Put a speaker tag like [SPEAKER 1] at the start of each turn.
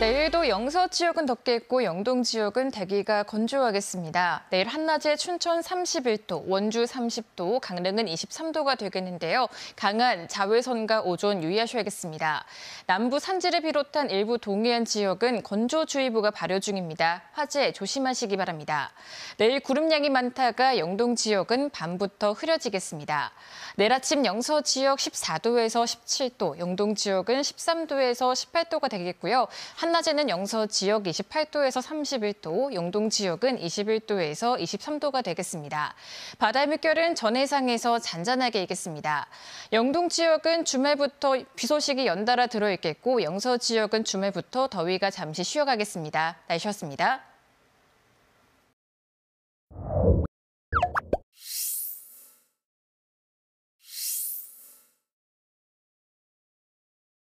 [SPEAKER 1] 내일도 영서 지역은 덥겠고 영동 지역은 대기가 건조하겠습니다. 내일 한낮에 춘천 31도, 원주 30도, 강릉은 23도가 되겠는데요. 강한 자외선과 오존 유의하셔야겠습니다. 남부 산지를 비롯한 일부 동해안 지역은 건조주의보가 발효 중입니다. 화재 조심하시기 바랍니다. 내일 구름량이 많다가 영동 지역은 밤부터 흐려지겠습니다. 내일 아침 영서 지역 14도에서 17도, 영동 지역은 13도에서 18도가 되겠고요. 한낮에는 영서 지역 28도에서 31도, 영동 지역은 21도에서 23도가 되겠습니다. 바다의 물결은 전해상에서 잔잔하게 이겠습니다. 영동 지역은 주말부터 비 소식이 연달아 들어있겠고 영서 지역은 주말부터 더위가 잠시 쉬어가겠습니다. 날씨였습니다.